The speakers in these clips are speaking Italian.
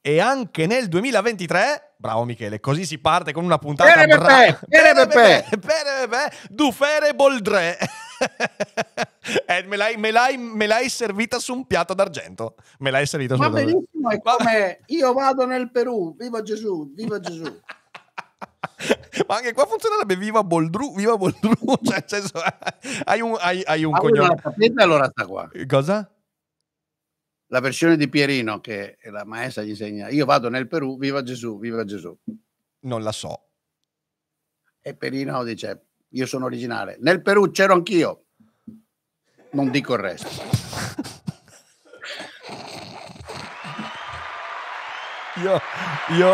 e anche nel 2023, bravo Michele, così si parte con una puntata Pere Beppe, Pere Beppe, Pere Beppe, Dufere Boldre. eh, me, l'hai, me, l'hai, me, l'hai, servita su un piatto d'argento. Me l'hai servita su un piatto d'argento. Ma benissimo, è come io vado nel Perù, viva Gesù, viva Gesù. Ma anche qua funzionerebbe viva Boldru, viva Boldru, cioè, senso, hai un, hai, hai un allora, cognome. Allora sta qua. Cosa? la versione di Pierino che la maestra gli insegna, io vado nel Perù, viva Gesù, viva Gesù. Non la so. E Pierino dice, io sono originale, nel Perù c'ero anch'io, non dico il resto. io, io,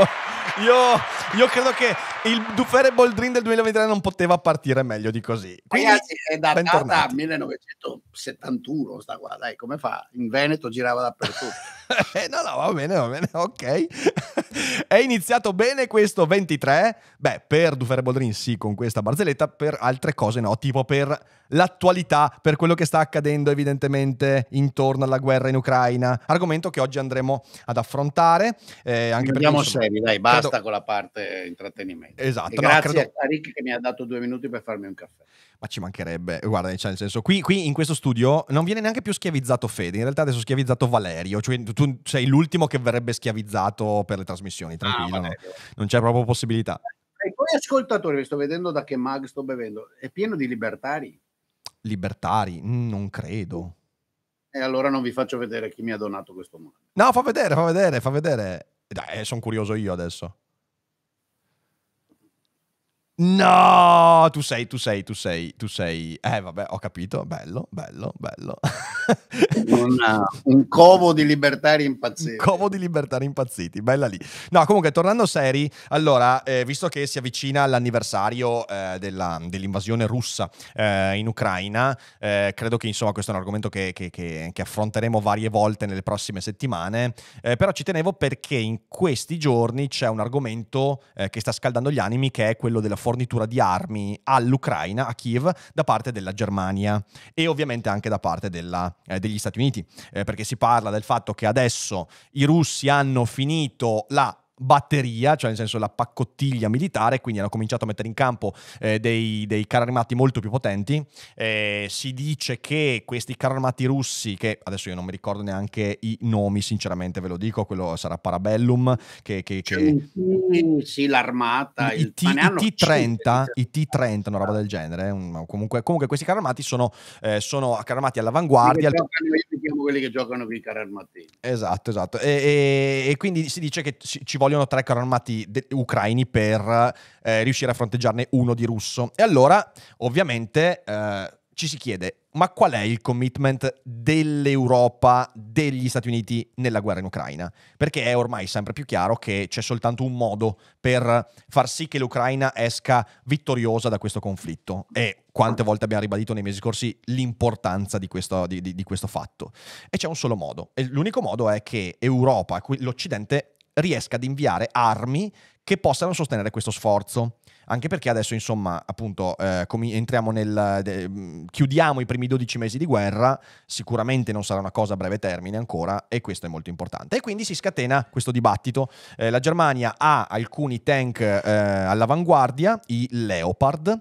io, io credo che il Dufere Boldrin del 2023 non poteva partire meglio di così. Quindi, Ragazzi, è da 1971, sta qua, dai, come fa? In Veneto girava dappertutto. no, no, va bene, va bene, ok. È iniziato bene questo 23? Beh, per Dufere Boldrin sì, con questa barzelletta, per altre cose no, tipo per l'attualità, per quello che sta accadendo evidentemente intorno alla guerra in Ucraina, argomento che oggi andremo ad affrontare. Eh, anche Andiamo perché, seri, dai, basta credo... con la parte intrattenimento. Esatto. No, grazie credo... a Rick che mi ha dato due minuti per farmi un caffè. Ma ci mancherebbe, guarda, cioè nel senso, qui, qui, in questo studio non viene neanche più schiavizzato Fede, in realtà adesso è schiavizzato Valerio, cioè tu sei l'ultimo che verrebbe schiavizzato per le trasmissioni, ah, tranquillo, ah, no? non c'è proprio possibilità. E poi ascoltatore, sto vedendo da che mag sto bevendo, è pieno di libertari. Libertari? Mm, non credo. E allora non vi faccio vedere chi mi ha donato questo mag. No, fa vedere, fa vedere, fa vedere. Dai, eh, sono curioso io adesso. No, tu sei, tu sei, tu sei, tu sei. Eh, vabbè, ho capito. Bello, bello, bello. Una, eh, un covo di libertari impazziti. Un covo di libertari impazziti, bella lì. No, comunque, tornando seri, allora, eh, visto che si avvicina l'anniversario eh, della, dell'invasione russa eh, in Ucraina, eh, credo che insomma questo è un argomento che, che, che, che affronteremo varie volte nelle prossime settimane. Eh, però ci tenevo perché in questi giorni c'è un argomento che sta scaldando gli animi, che è quello della fornitura di armi all'Ucraina, a Kiev, da parte della Germania e ovviamente anche da parte della, eh, degli Stati Uniti, eh, perché si parla del fatto che adesso i russi hanno finito la batteria, cioè nel senso la paccottiglia militare, quindi hanno cominciato a mettere in campo eh, dei, dei carri armati molto più potenti. Eh, si dice che questi carri armati russi, che adesso io non mi ricordo neanche i nomi, sinceramente ve lo dico, quello sarà Parabellum, che... che, che... Sì, l'armata, i, il, T, 30 i T30, una roba del genere. comunque, comunque, questi carri armati sono, eh, sono carri armati all'avanguardia. Quelli giocano, quelli che giocano con i carri armati. Esatto, esatto. E, e, e quindi si dice che ci, ci vogliono tre carri armati de- ucraini per eh, riuscire a fronteggiarne uno di russo. E allora, ovviamente, eh, ci si chiede, ma qual è il commitment dell'Europa, degli Stati Uniti nella guerra in Ucraina? Perché è ormai sempre più chiaro che c'è soltanto un modo per far sì che l'Ucraina esca vittoriosa da questo conflitto. E quante volte abbiamo ribadito nei mesi scorsi l'importanza di questo, di, di, di questo fatto. E c'è un solo modo. E l'unico modo è che Europa, l'Occidente, riesca ad inviare armi che possano sostenere questo sforzo. Anche perché adesso, insomma, appunto, eh, entriamo nel. De, chiudiamo i primi 12 mesi di guerra. Sicuramente non sarà una cosa a breve termine ancora, e questo è molto importante. E quindi si scatena questo dibattito. Eh, la Germania ha alcuni tank eh, all'avanguardia, i Leopard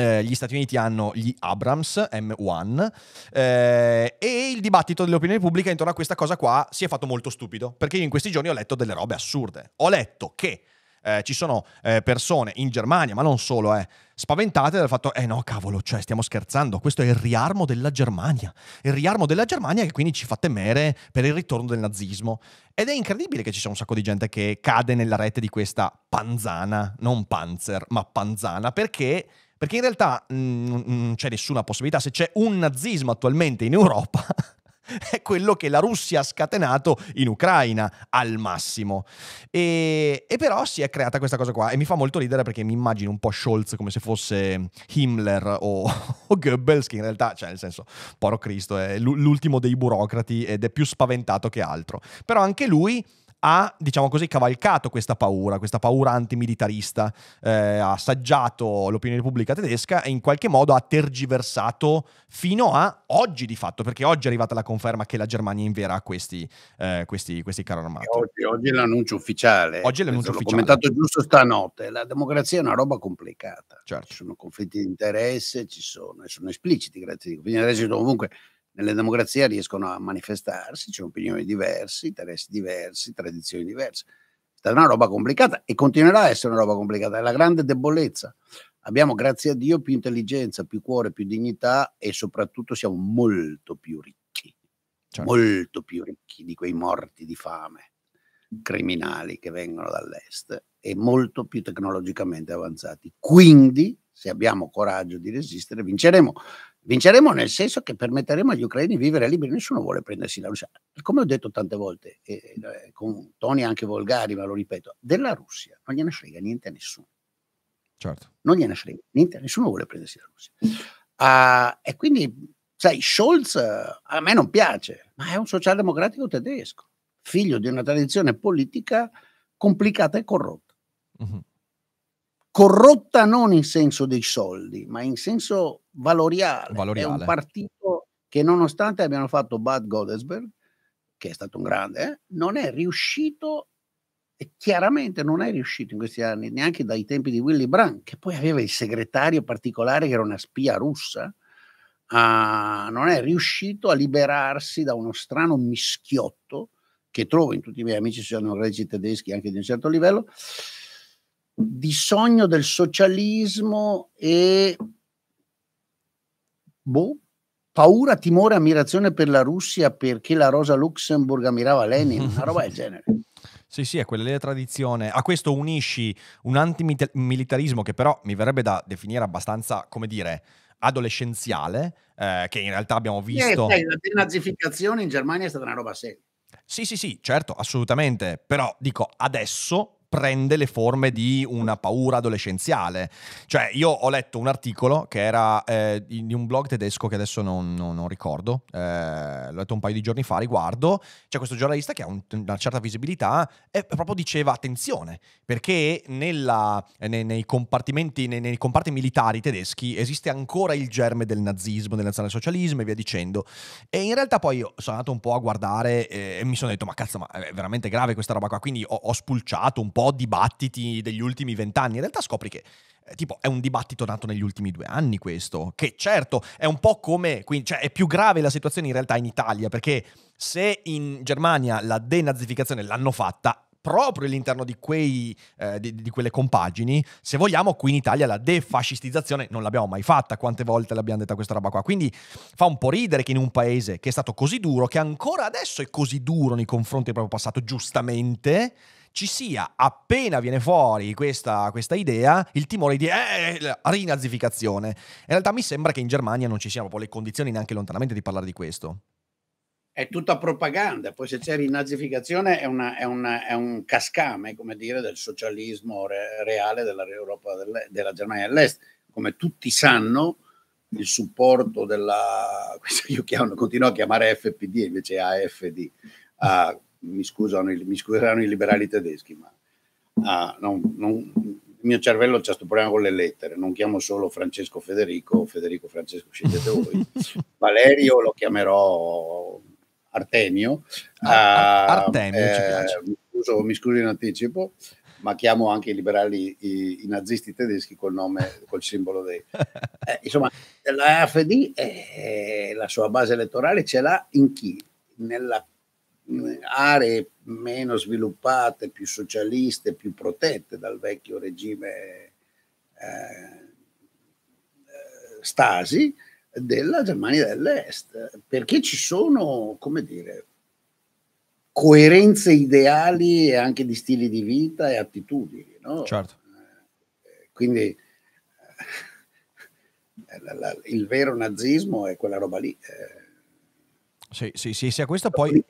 eh, gli Stati Uniti hanno gli Abrams M1 eh, e il dibattito dell'opinione pubblica intorno a questa cosa qua si è fatto molto stupido perché io in questi giorni ho letto delle robe assurde. Ho letto che eh, ci sono eh, persone in Germania, ma non solo, eh, spaventate dal fatto, eh no cavolo, cioè stiamo scherzando, questo è il riarmo della Germania, il riarmo della Germania che quindi ci fa temere per il ritorno del nazismo. Ed è incredibile che ci sia un sacco di gente che cade nella rete di questa panzana, non panzer, ma panzana, perché perché in realtà mh, mm, non c'è nessuna possibilità. Se c'è un nazismo attualmente in Europa, è quello che la Russia ha scatenato in Ucraina al massimo. E, e, però si è creata questa cosa qua e mi fa molto ridere perché mi immagino un po' Scholz come se fosse Himmler o, o Goebbels, che in realtà, cioè nel senso, poro Cristo, è l'ultimo dei burocrati ed è più spaventato che altro. Però anche lui ha, diciamo così, cavalcato questa paura, questa paura antimilitarista, eh, ha assaggiato l'opinione pubblica tedesca e in qualche modo ha tergiversato fino a oggi di fatto, perché oggi è arrivata la conferma che la Germania inverà questi, eh, questi, questi carri armati. Oggi, oggi, è l'annuncio ufficiale. Oggi è l'annuncio ufficiale. L'ho commentato giusto stanotte, la democrazia è una roba complicata, certo. ci sono conflitti di interesse, ci sono, sono espliciti, grazie a Dio, quindi adesso comunque nelle democrazie riescono a manifestarsi, c'è opinioni diverse, interessi diversi, tradizioni diverse. È stata una roba complicata e continuerà a essere una roba complicata, è la grande debolezza. Abbiamo, grazie a Dio, più intelligenza, più cuore, più dignità e soprattutto siamo molto più ricchi, certo. molto più ricchi di quei morti di fame criminali che vengono dall'est e molto più tecnologicamente avanzati. Quindi, se abbiamo coraggio di resistere, vinceremo. Vinceremo nel senso che permetteremo agli ucraini di vivere liberi, nessuno vuole prendersi la Russia. Come ho detto tante volte, e, e, con toni anche volgari, ma lo ripeto, della Russia non gliene frega niente a nessuno. Certo. Non gliene frega niente, a nessuno vuole prendersi la Russia. Uh, e quindi, sai, Scholz a me non piace, ma è un socialdemocratico tedesco, figlio di una tradizione politica complicata e corrotta. Uh-huh. Corrotta non in senso dei soldi, ma in senso valoriale. valoriale. È un partito che nonostante abbiano fatto Bud Godesberg, che è stato un grande, eh, non è riuscito, e chiaramente non è riuscito in questi anni, neanche dai tempi di Willy Brandt, che poi aveva il segretario particolare che era una spia russa, a, non è riuscito a liberarsi da uno strano mischiotto che trovo in tutti i miei amici socialdemocratici tedeschi anche di un certo livello, di sogno del socialismo e boh, paura, timore, ammirazione per la Russia perché la Rosa Luxemburg ammirava Lenin, una roba del genere. Sì, sì, è quella della tradizione. A questo unisci un antimilitarismo che però mi verrebbe da definire abbastanza, come dire, adolescenziale, eh, che in realtà abbiamo eh, visto... Eh, la denazificazione in Germania è stata una roba seria. Sì, sì, sì, certo, assolutamente. Però dico, adesso prende le forme di una paura adolescenziale. Cioè, io ho letto un articolo che era eh, di un blog tedesco che adesso non, non, non ricordo, eh, l'ho letto un paio di giorni fa riguardo, c'è questo giornalista che ha un, una certa visibilità e proprio diceva attenzione, perché nella, nei, nei, compartimenti, nei, nei comparti militari tedeschi esiste ancora il germe del nazismo, del nazionalsocialismo e via dicendo. E in realtà poi io sono andato un po' a guardare e, eh, e mi sono detto ma cazzo, ma è veramente grave questa roba qua, quindi ho, ho spulciato un po' po' dibattiti degli ultimi vent'anni, in realtà scopri che eh, tipo, è un dibattito nato negli ultimi due anni questo, che certo è un po' come, quindi, cioè è più grave la situazione in realtà in Italia, perché se in Germania la denazificazione l'hanno fatta, proprio all'interno di, quei, eh, di, di, quelle compagini, se vogliamo, qui in Italia la defascistizzazione non l'abbiamo mai fatta, quante volte l'abbiamo detta questa roba qua. Quindi fa un po' ridere che in un paese che è stato così duro, che ancora adesso è così duro nei confronti del proprio passato, giustamente, ci sia, appena viene fuori questa, questa idea, il timore di eh, rinazificazione. In realtà mi sembra che in Germania non ci siano proprio le condizioni neanche lontanamente di parlare di questo. È tutta propaganda, poi se c'è rinazificazione è, una, è, una, è un cascame, come dire, del socialismo re, reale dell'Europa della Germania dell'Est. Come tutti sanno, il supporto della, questo io chiamo, continuo a chiamare FPD invece AFD, a mi, scusano, mi scuseranno i liberali tedeschi, ma ah, non, non, il mio cervello c'è questo problema con le lettere, non chiamo solo Francesco Federico, Federico Francesco scegliete voi, Valerio lo chiamerò Artemio, ah, ah, Artemio eh, mi, scuso, mi scuso in anticipo, ma chiamo anche i liberali, i, i, nazisti tedeschi col nome, col simbolo dei... Eh, insomma, la AFD, eh, la sua base elettorale ce l'ha in chi? Nella aree meno sviluppate, più socialiste, più protette dal vecchio regime eh, eh, Stasi della Germania dell'Est, perché ci sono, come dire, coerenze ideali e anche di stili di vita e attitudini. No? Certo. Eh, quindi eh, il vero nazismo è quella roba lì. Sì, sì, sì, sia questo poi...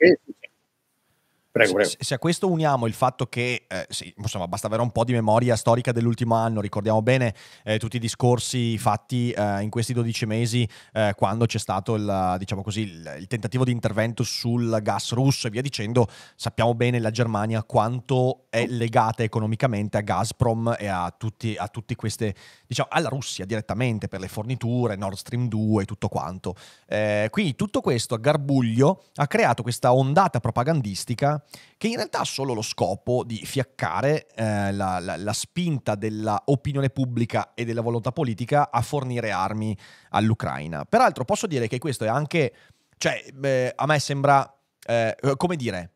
Prego, prego. Se a questo uniamo il fatto che, eh, sì, insomma, basta avere un po' di memoria storica dell'ultimo anno, ricordiamo bene eh, tutti i discorsi fatti eh, in questi 12 mesi eh, quando c'è stato il, diciamo così, il, il, tentativo di intervento sul gas russo e via dicendo, sappiamo bene la Germania quanto è legata economicamente a Gazprom e a, tutti, a tutti queste, diciamo, alla Russia direttamente per le forniture, Nord Stream 2 e tutto quanto. Eh, quindi tutto questo a garbuglio ha creato questa ondata propagandistica che in realtà ha solo lo scopo di fiaccare eh, la, la, la, spinta dell'opinione pubblica e della volontà politica a fornire armi all'Ucraina. Peraltro posso dire che questo è anche, cioè eh, a me sembra, eh, eh, come dire,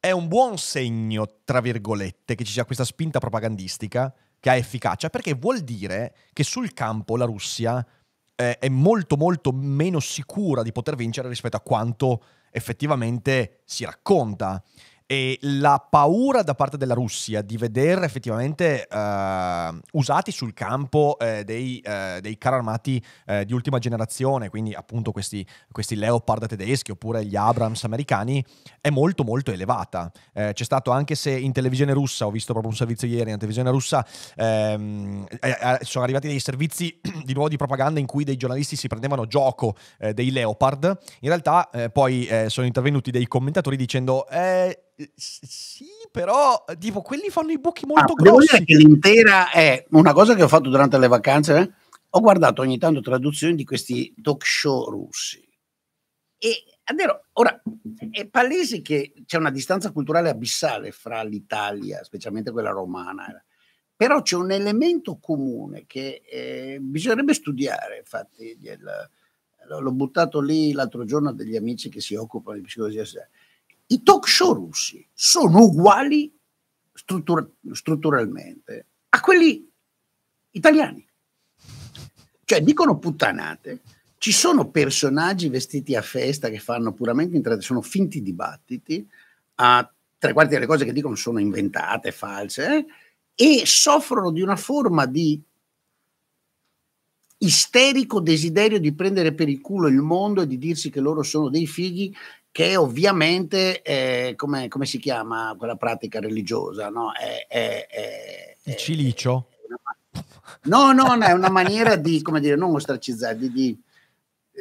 è un buon segno, tra virgolette, che ci sia questa spinta propagandistica che ha efficacia, perché vuol dire che sul campo la Russia eh, è molto molto meno sicura di poter vincere rispetto a quanto effettivamente si racconta e la paura da parte della Russia di vedere effettivamente uh, usati sul campo uh, dei, uh, dei carri armati di ultima generazione, quindi appunto questi, questi, Leopard tedeschi oppure gli Abrams americani, è molto molto elevata. c'è stato anche se in televisione russa, ho visto proprio un servizio ieri in televisione russa, ehm, eh, sono arrivati dei servizi di nuovo di propaganda in cui dei giornalisti si prendevano gioco eh, dei Leopard, in realtà eh, poi sono intervenuti dei commentatori dicendo Eh, eh, sì, però eh, tipo quelli fanno i buchi ah, molto ah, grossi. che l'intera è eh, una cosa che ho fatto durante le vacanze. Eh? Ho guardato ogni tanto traduzioni di questi talk show russi. E Adero, ora è palese che c'è una distanza culturale abissale fra l'Italia, specialmente quella romana, però c'è un elemento comune che eh, bisognerebbe studiare. Infatti, del, l'ho buttato lì l'altro giorno a degli amici che si occupano di psicologia. I talk show russi sono uguali struttura strutturalmente a quelli italiani. Cioè dicono puttanate, ci sono personaggi vestiti a festa che fanno puramente interesse, sono finti dibattiti, a tre quarti delle cose che dicono sono inventate, false, eh? e soffrono di una forma di isterico desiderio di prendere per il culo il mondo e di dirsi che loro sono dei fighi che ovviamente, eh, come, come, si chiama quella pratica religiosa? No? È, è, è, Il cilicio? Una, no, no, è una maniera di, come dire, non ostracizzare, di, di,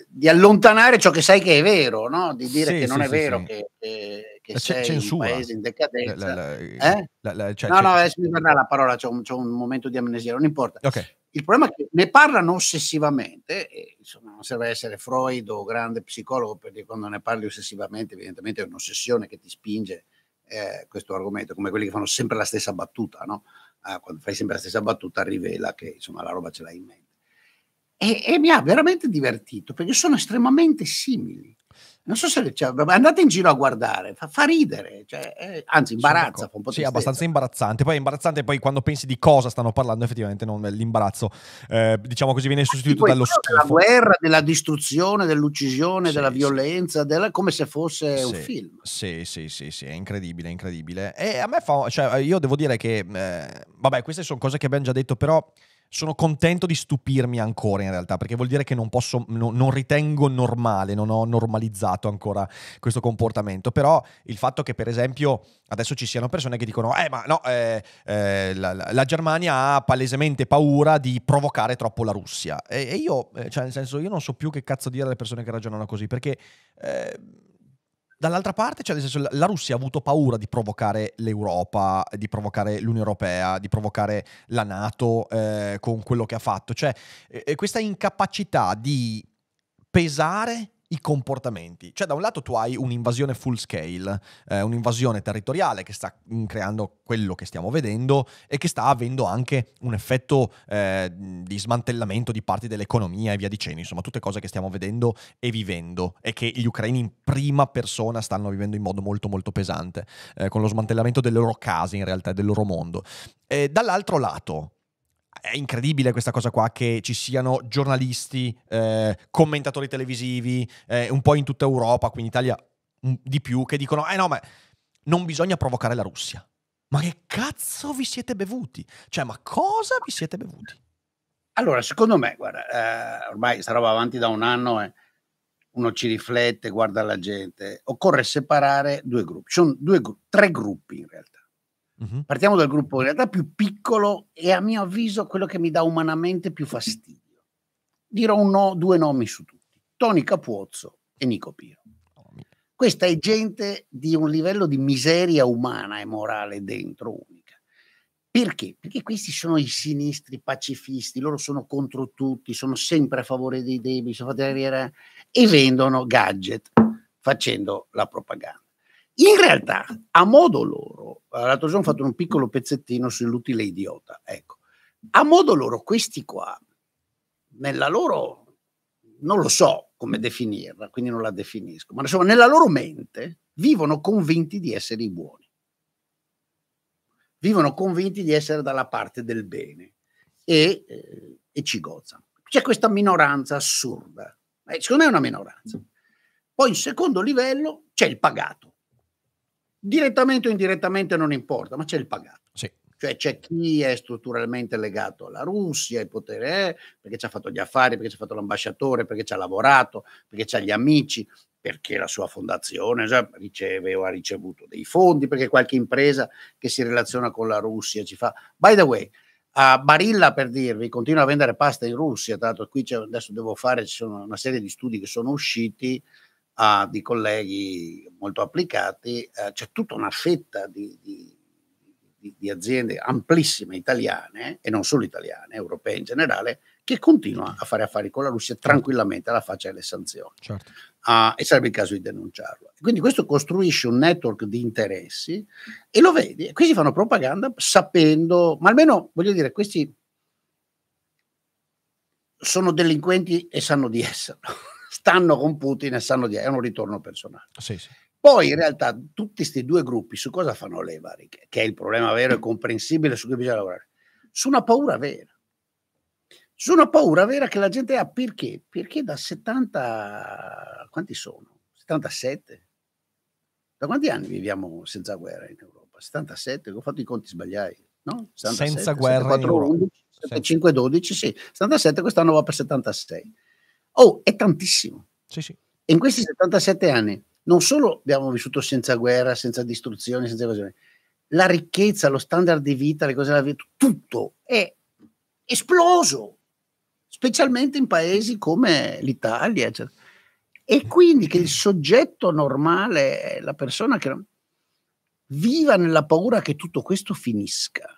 di allontanare ciò che sai che è vero, no? di dire sì, che non sì, è vero sì. che, che, che sei un paese in decadenza. La, la, eh? la, cioè, no, no, adesso mi verrà la parola, c'è un, un, momento di amnesia, non importa. Okay. Il problema è che ne parlano ossessivamente, e, insomma, non serve essere Freud o grande psicologo, perché quando ne parli ossessivamente, evidentemente è un'ossessione che ti spinge eh, questo argomento, come quelli che fanno sempre la stessa battuta, no? eh, quando fai sempre la stessa battuta rivela che insomma, la roba ce l'hai in mente. E, e mi ha veramente divertito perché sono estremamente simili non so se cioè, andate in giro a guardare, fa, fa ridere, cioè, eh, anzi imbarazza. Ecco. Fa un po sì, abbastanza imbarazzante. Poi è imbarazzante poi quando pensi di cosa stanno parlando effettivamente, non l'imbarazzo, eh, diciamo così, viene eh sostituito dallo schifo. Della guerra, della distruzione, dell'uccisione, sì, della violenza, della, come se fosse sì, un film. Sì, sì, sì, sì, è incredibile, incredibile. E a me fa, cioè, io devo dire che, eh, vabbè, queste sono cose che abbiamo già detto, però sono contento di stupirmi ancora in realtà, perché vuol dire che non posso, no, non ritengo normale, non ho normalizzato ancora questo comportamento, però il fatto che per esempio adesso ci siano persone che dicono, eh ma no, eh, eh, la, la, Germania ha palesemente paura di provocare troppo la Russia, e, e io, eh, cioè nel senso, io non so più che cazzo dire alle persone che ragionano così, perché... Eh, Dall'altra parte, cioè, nel senso, la Russia ha avuto paura di provocare l'Europa, di provocare l'Unione Europea, di provocare la Nato eh, con quello che ha fatto. Cioè, eh, questa incapacità di pesare i comportamenti. Cioè, da un lato tu hai un'invasione full scale, eh, un'invasione territoriale che sta mm, creando quello che stiamo vedendo e che sta avendo anche un effetto eh, di smantellamento di parti dell'economia e via dicendo. Insomma, tutte cose che stiamo vedendo e vivendo e che gli ucraini in prima persona stanno vivendo in modo molto molto pesante, eh, con lo smantellamento delle loro case in realtà, del loro mondo. E dall'altro lato, è incredibile questa cosa qua che ci siano giornalisti, eh, commentatori televisivi, eh, un po' in tutta Europa, quindi Italia mm, di più, che dicono, eh no, ma non bisogna provocare la Russia. Ma che cazzo vi siete bevuti? Cioè, ma cosa vi siete bevuti? Allora, secondo me, guarda, eh, ormai sta roba avanti da un anno e uno ci riflette, guarda la gente. Occorre separare due gruppi. sono due, tre gruppi in realtà Mhm. Partiamo dal gruppo in realtà più piccolo e a mio avviso quello che mi dà umanamente più fastidio. Dirò no, due nomi su tutti, Toni Capuozzo e Nico Piro. Questa è gente di un livello di miseria umana e morale dentro unica. Perché? Perché questi sono i sinistri pacifisti, loro sono contro tutti, sono sempre a favore dei debiti, sono fatti e vendono gadget facendo la propaganda. In realtà, a modo loro, eh, l'altro giorno ho fatto un piccolo pezzettino sull'utile idiota, ecco, a modo loro questi qua, nella loro, non lo so come definirla, quindi non la definisco, ma insomma, nella loro mente vivono convinti di essere i buoni vivono convinti di essere dalla parte del bene e, eh, e ci gozano. C'è questa minoranza assurda, eh, secondo me è una minoranza. Poi in secondo livello c'è il pagato, direttamente o indirettamente non importa, ma c'è il pagato. Sì. Cioè c'è chi è strutturalmente legato alla Russia, il potere è, perché ci ha fatto gli affari, perché ci ha fatto l'ambasciatore, perché ci ha lavorato, perché ha gli amici, perché la sua fondazione riceve o ha ricevuto dei fondi, perché qualche impresa che si relaziona con la Russia ci fa. By the way, a Barilla per dirvi, continua a vendere pasta in Russia, tanto qui adesso devo fare, ci sono una serie di studi che sono usciti uh, di colleghi molto applicati, uh, c'è tutta una fetta di, di, di, di, aziende amplissime italiane e non solo italiane, europee in generale, che continua a fare affari con la Russia certo. tranquillamente alla faccia delle sanzioni. Certo. Uh, e sarebbe il caso di denunciarlo. Quindi questo costruisce un network di interessi e lo vedi, e qui si fanno propaganda sapendo, ma almeno voglio dire, questi sono delinquenti e sanno di esserlo stanno con Putin e sanno di è un ritorno personale. Sì, sì. Poi in realtà tutti questi due gruppi su cosa fanno le leva, che è il problema vero e comprensibile su cui bisogna lavorare? Su una paura vera. Su una paura vera che la gente ha perché? Perché da 70 quanti sono? 77? Da quanti anni viviamo senza guerra in Europa? 77, ho fatto i conti sbagliati, no? 77, senza guerra 74, in Europa. 75, 12, sì. 77 quest'anno va per 76 Oh, è tantissimo. Sì, sì. In questi 77 anni non solo abbiamo vissuto senza guerra, senza distruzione, senza evasione, la ricchezza, lo standard di vita, le cose della vita, tutto è esploso, specialmente in paesi come l'Italia. Eccetera. E quindi che il soggetto normale, la persona che non, viva nella paura che tutto questo finisca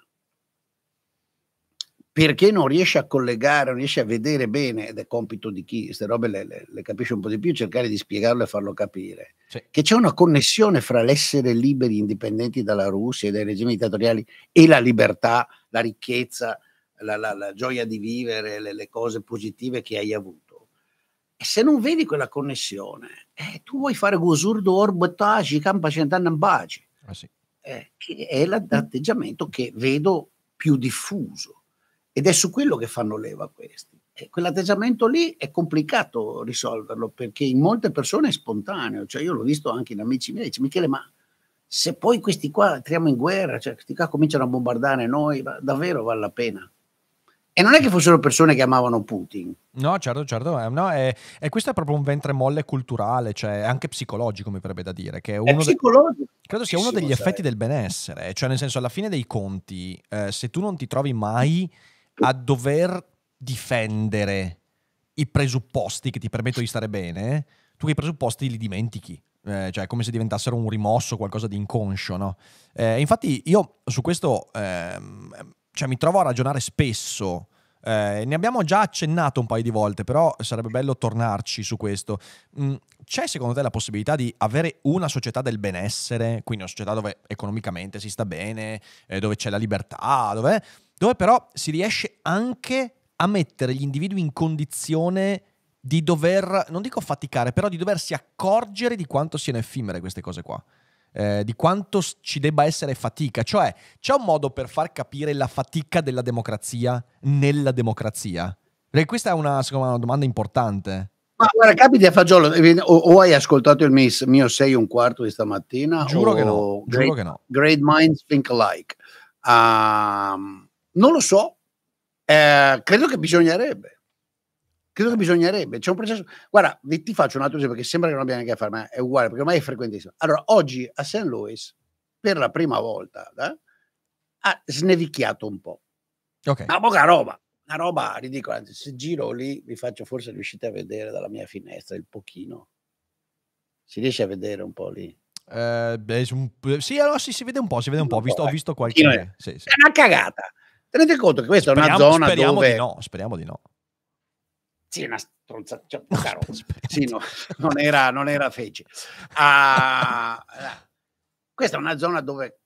perché non riesce a collegare, non riesce a vedere bene, ed è compito di chi queste robe le, le, le, capisce un po' di più, cercare di spiegarlo e farlo capire, sì. che c'è una connessione fra l'essere liberi indipendenti dalla Russia e dai regimi dittatoriali e la libertà, la ricchezza, la, la, la gioia di vivere, le, le, cose positive che hai avuto. E se non vedi quella connessione, eh, tu vuoi fare gusurdo orbotagi, campa cent'anni Ah, sì. eh, che è l'atteggiamento che vedo più diffuso ed è su quello che fanno leva questi. E quell'atteggiamento lì è complicato risolverlo perché in molte persone è spontaneo. Cioè io l'ho visto anche in amici miei, dice Michele, ma se poi questi qua entriamo in guerra, cioè questi qua cominciano a bombardare noi, davvero vale la pena? E non è che fossero persone che amavano Putin. No, certo, certo. Eh, no, è, è, questo è proprio un ventre molle culturale, cioè anche psicologico, mi verrebbe da dire. Che è uno è psicologico. De- credo sia uno degli effetti del benessere. Cioè, nel senso, alla fine dei conti, eh, se tu non ti trovi mai a dover difendere i presupposti che ti permettono di stare bene, tu i presupposti li dimentichi. Eh, cioè, come se diventassero un rimosso, qualcosa di inconscio, no? Eh, infatti, io su questo ehm, cioè, mi trovo a ragionare spesso. Eh, ne abbiamo già accennato un paio di volte, però sarebbe bello tornarci su questo. Mm, c'è secondo te la possibilità di avere una società del benessere, quindi una società dove economicamente si sta bene, eh, dove c'è la libertà, dove dove però si riesce anche a mettere gli individui in condizione di dover, non dico faticare, però di doversi accorgere di quanto siano effimere queste cose qua. Eh, di quanto ci debba essere fatica. Cioè, c'è un modo per far capire la fatica della democrazia nella democrazia? Perché questa è una, me, una domanda importante. Ma guarda, capiti a fagiolo, o, o hai ascoltato il mio, 6 e un quarto di stamattina? Giuro che no. Giuro great, che no. Great minds think alike. Um, non lo so, eh, credo che bisognerebbe. Credo che bisognerebbe. C'è un processo. Guarda, ti faccio un altro esempio perché sembra che non abbia neanche a fare, ma è uguale perché ormai è frequentissimo. Allora, oggi a St. Louis, per la prima volta, eh, ha snevicchiato un po'. Okay. Ma poca roba, una roba ridicola. Anzi, se giro lì, vi faccio forse riuscite a vedere dalla mia finestra il pochino. Si riesce a vedere un po' lì? Eh, beh, un... Sì, allora sì, si vede un po', si vede un, po'. po'. Visto, ho eh. visto qualche... Eh. Sì, sì. È una cagata Tenete conto che questa speriamo, è una zona speriamo dove... Di no, speriamo di no. Sì, è una stronzata. Cioè, no, caro, sì, no, non era, non era feci. Ah, eh, questa è una zona dove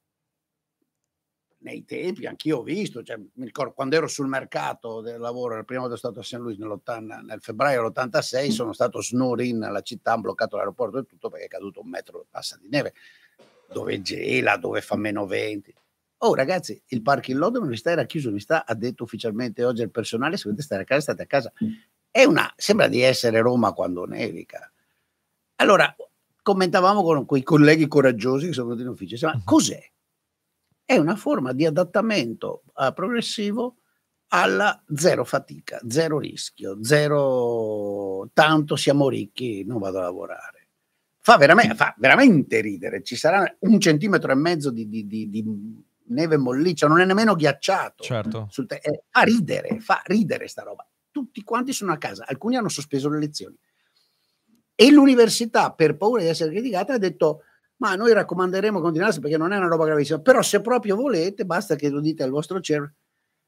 nei tempi, anch'io ho visto, cioè, mi ricordo quando ero sul mercato del lavoro, la prima volta sono stato a San Luis nel febbraio dell'86, mm. sono stato snur in la città, hanno bloccato l'aeroporto e tutto perché è caduto un metro e passa di neve, dove gela, dove fa meno 20. Oh ragazzi, il parking lot dell'università era chiuso, l'università ha detto ufficialmente oggi al personale, se volete stare a casa state a casa. Mm. È Una, sembra di essere Roma quando nevica. Allora, commentavamo con quei colleghi coraggiosi che sono venuti in ufficio, ma mm-hmm. cos'è? È una forma di adattamento uh, progressivo alla zero fatica, zero rischio, zero tanto siamo ricchi, non vado a lavorare. Fa veramente, fa veramente ridere, ci sarà un centimetro e mezzo di, di, di, di neve molliccia, non è nemmeno ghiacciato. Certo. Te- eh, fa ridere, fa ridere sta roba. Tutti quanti sono a casa, alcuni hanno sospeso le lezioni. E l'università, per paura di essere criticata, ha detto ma noi raccomanderemo continuarsi perché non è una roba gravissima, però se proprio volete basta che lo dite al vostro cervello.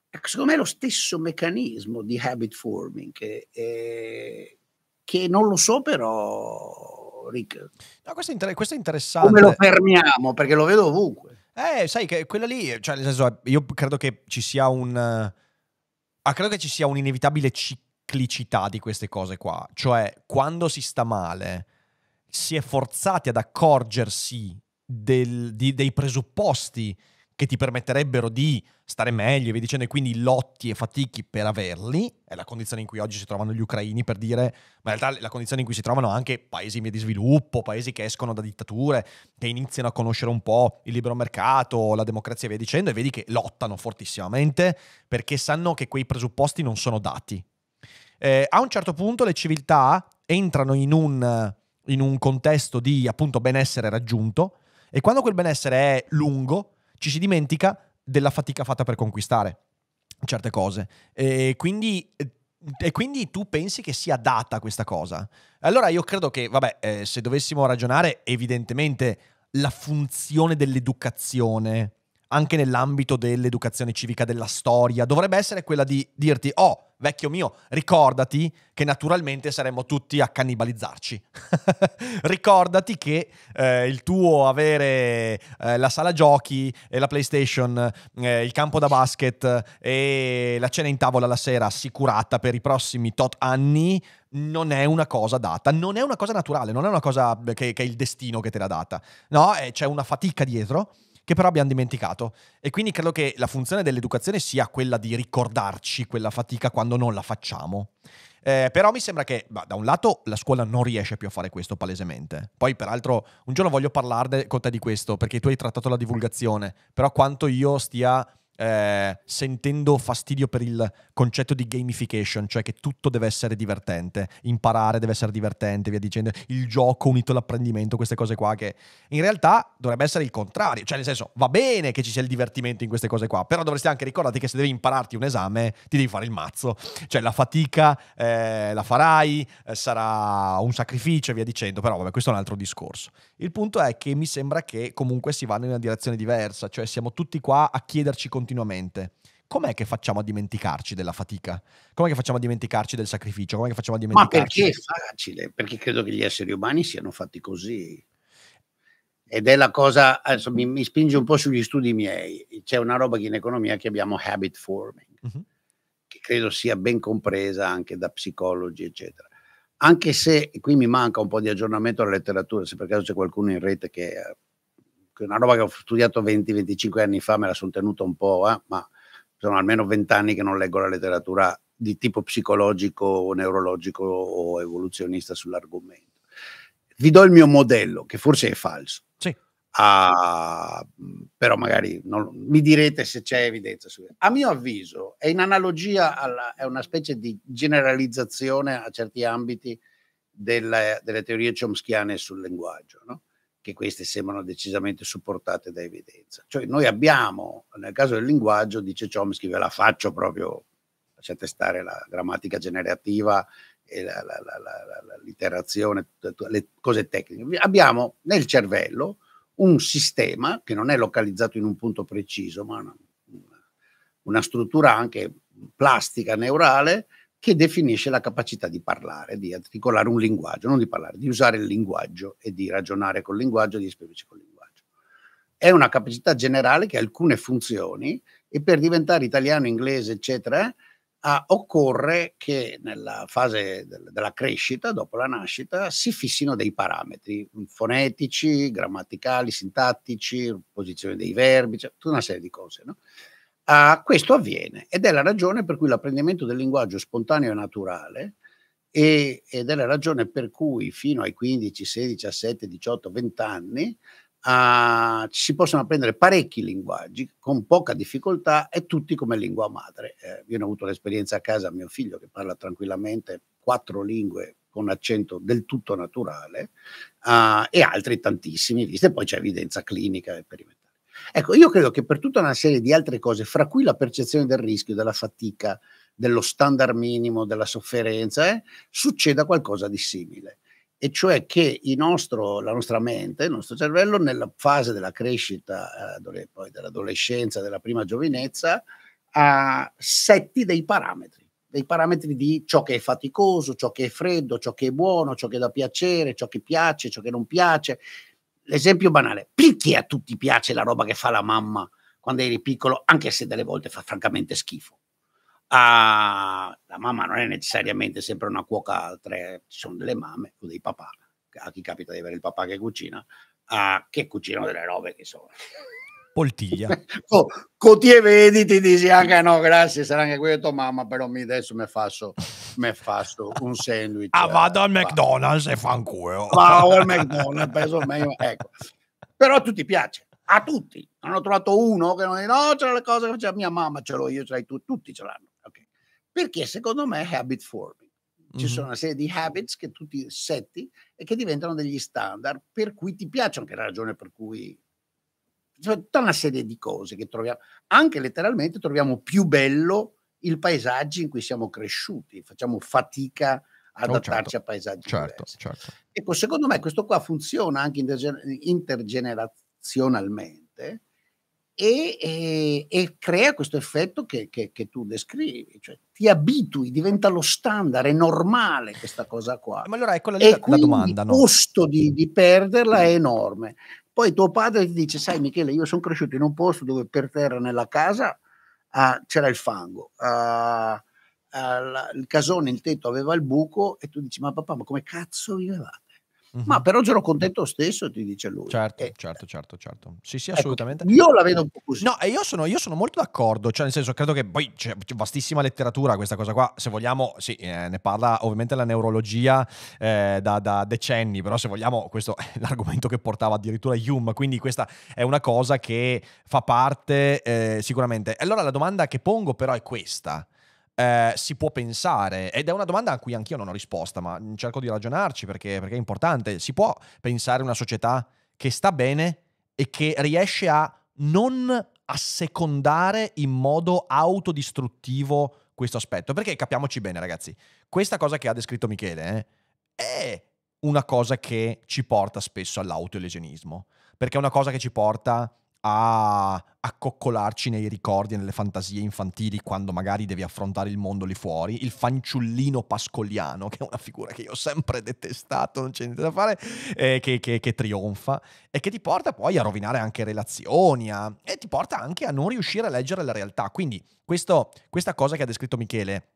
Ecco, secondo me è lo stesso meccanismo di habit forming che, eh, che non lo so però Rick. No, questo è, inter- questo è interessante. Come lo fermiamo? Perché lo vedo ovunque. Eh, sai che quella lì, cioè, nel senso, io credo che ci sia un. Ah, credo che ci sia un'inevitabile ciclicità di queste cose qua. Cioè, quando si sta male, si è forzati ad accorgersi del, di, dei presupposti che ti permetterebbero di stare meglio e via dicendo, e quindi lotti e fatichi per averli, è la condizione in cui oggi si trovano gli ucraini per dire, ma in realtà è la condizione in cui si trovano anche paesi in via di sviluppo, paesi che escono da dittature, che iniziano a conoscere un po' il libero mercato, la democrazia e via dicendo, e vedi che lottano fortissimamente perché sanno che quei presupposti non sono dati. Eh, a un certo punto le civiltà entrano in un, in un contesto di appunto benessere raggiunto e quando quel benessere è lungo, ci si dimentica della fatica fatta per conquistare certe cose. E quindi e quindi tu pensi che sia data questa cosa? Allora io credo che, vabbè, eh, se dovessimo ragionare, evidentemente la funzione dell'educazione anche nell'ambito dell'educazione civica della storia, dovrebbe essere quella di dirti, oh, vecchio mio, ricordati che naturalmente saremmo tutti a cannibalizzarci. ricordati che eh, il tuo avere eh, la sala giochi e la PlayStation, eh, il campo da basket e la cena in tavola la sera assicurata per i prossimi tot anni non è una cosa data, non è una cosa naturale, non è una cosa che, che è il destino che te l'ha data. No, eh, c'è una fatica dietro che però abbiamo dimenticato. E quindi credo che la funzione dell'educazione sia quella di ricordarci quella fatica quando non la facciamo. Eh, però mi sembra che, bah, da un lato, la scuola non riesce più a fare questo palesemente. Poi, peraltro, un giorno voglio parlarne con te di questo, perché tu hai trattato la divulgazione, però quanto io stia eh, sentendo fastidio per il concetto di gamification, cioè che tutto deve essere divertente, imparare deve essere divertente, via dicendo, il gioco unito all'apprendimento, queste cose qua che in realtà dovrebbe essere il contrario, cioè nel senso va bene che ci sia il divertimento in queste cose qua, però dovresti anche ricordarti che se devi impararti un esame ti devi fare il mazzo, cioè la fatica eh, la farai, eh, sarà un sacrificio, via dicendo, però vabbè questo è un altro discorso. Il punto è che mi sembra che comunque si vada in una direzione diversa, cioè siamo tutti qua a chiederci con continuamente. Com'è che facciamo a dimenticarci della fatica? Com'è che facciamo a dimenticarci del sacrificio? Com'è che facciamo a dimenticarci? Ma perché è facile? Perché credo che gli esseri umani siano fatti così. Ed è la cosa, adesso mi, mi spinge un po' sugli studi miei. C'è una roba che in economia chiamiamo habit forming, uh-huh. che credo sia ben compresa anche da psicologi, eccetera anche se qui mi manca un po' di aggiornamento alla letteratura, se per caso c'è qualcuno in rete che eh, una roba che ho studiato 20-25 anni fa, me la sono tenuta un po', eh, ma sono almeno 20 anni che non leggo la letteratura di tipo psicologico o neurologico o evoluzionista sull'argomento. Vi do il mio modello, che forse è falso. Sì. Ah, però magari non, mi direte se c'è evidenza. A mio avviso è in analogia, alla, è una specie di generalizzazione a certi ambiti della, delle teorie chomskiane sul linguaggio. No? che queste sembrano decisamente supportate da evidenza. Cioè noi abbiamo, nel caso del linguaggio, dice Chomsky, ve la faccio proprio, lasciate stare la grammatica generativa e la, la, la, la literazione, le cose tecniche. Abbiamo nel cervello un sistema che non è localizzato in un punto preciso, ma una, una struttura anche plastica, neurale, che definisce la capacità di parlare, di articolare un linguaggio, non di parlare, di usare il linguaggio e di ragionare col linguaggio, di esprimerci col linguaggio. È una capacità generale che ha alcune funzioni e per diventare italiano, inglese, eccetera, Ah, occorre che nella fase del, della crescita, dopo la nascita, si fissino dei parametri fonetici, grammaticali, sintattici, posizione dei verbi, cioè tutta una serie di cose. No? Uh, questo avviene ed è la ragione per cui l'apprendimento del linguaggio spontaneo e naturale e, ed è la ragione per cui fino ai 15, 16, 17, 18, 20 anni uh, si possono apprendere parecchi linguaggi con poca difficoltà e tutti come lingua madre. Eh, io ne ho avuto l'esperienza a casa, mio figlio che parla tranquillamente quattro lingue con accento del tutto naturale uh, e altri tantissimi, visto viste poi c'è evidenza clinica e sperimentale. Ecco, io credo che per tutta una serie di altre cose, fra cui la percezione del rischio, della fatica, dello standard minimo, della sofferenza, eh, succeda qualcosa di simile. E cioè che nostro, la nostra mente, il nostro cervello, nella fase della crescita, eh, poi dell'adolescenza, della prima giovinezza, eh, setti dei parametri dei parametri di ciò che è faticoso, ciò che è freddo, ciò che è buono, ciò che dà piacere, ciò che piace, ciò che non piace l'esempio banale, perché a tutti piace la roba che fa la mamma quando eri piccolo, anche se delle volte fa francamente schifo? Ah, la mamma non è necessariamente sempre una cuoca, tre, eh, ci sono delle mamme o dei papà, a chi capita di avere il papà che cucina, ah, che cucinano delle robe che sono Poltiglia. Con co ti vedi ti dici anche no, grazie, sarà anche quello questo, mamma, però mi adesso mi faccio, faccio un sandwich. Ah, vado al McDonald's va. e fanculo. Vado al McDonald's, penso meglio, ecco. Però a tutti piace, a tutti. Hanno trovato uno che non dice, no, c'è le cose che faceva mia mamma, ce l'ho io, ce l'hai tu, tutti ce l'hanno. Okay. Perché secondo me è habit forming. Ci mhm. sono una serie di habits che tu ti setti e che diventano degli standard, per cui ti piacciono, che è la ragione per cui cioè, tutta una serie di cose che troviamo, anche letteralmente troviamo più bello il paesaggio in cui siamo cresciuti, facciamo fatica ad oh, certo. adattarci certo. a paesaggi certo, certo, Ecco, secondo me questo qua funziona anche intergenerazionalmente e, e, e crea questo effetto che, che, che tu descrivi, cioè ti abitui, diventa lo standard, è normale questa cosa qua. Ma allora ecco la, la, la domanda. Il costo no? di, di perderla è enorme. Poi tuo padre ti dice, sai Michele, io sono cresciuto in un posto dove per terra nella casa ah, c'era il fango, ah, ah, la, il casone, il tetto aveva il buco e tu dici, ma papà, ma come cazzo vivevate? Uh-huh. Ma però ce l'ho contento stesso, ti dice lui. Certo, eh, certo, eh. certo, certo. Sì, sì, ecco, assolutamente. Ecco, io la vedo un po' così. No, e io sono, io sono molto d'accordo, cioè nel senso credo che poi c'è cioè, vastissima letteratura questa cosa qua, se vogliamo, sì, eh, ne parla ovviamente la neurologia eh, da, da, decenni, però se vogliamo questo è l'argomento che portava addirittura Hume, quindi questa è una cosa che fa parte eh, sicuramente. Allora la domanda che pongo però è questa eh, si può pensare, ed è una domanda a cui anch'io non ho risposta, ma cerco di ragionarci perché, perché è importante, si può pensare una società che sta bene e che riesce a non assecondare in modo autodistruttivo questo aspetto. Perché capiamoci bene, ragazzi, questa cosa che ha descritto Michele eh, è una cosa che ci porta spesso all'autolesionismo, perché è una cosa che ci porta a accoccolarci nei ricordi e nelle fantasie infantili quando magari devi affrontare il mondo lì fuori, il fanciullino pascoliano, che è una figura che io ho sempre detestato, non c'è niente da fare, eh, che, che, che, trionfa e che ti porta poi a rovinare anche relazioni a, e ti porta anche a non riuscire a leggere la realtà. Quindi questo, questa cosa che ha descritto Michele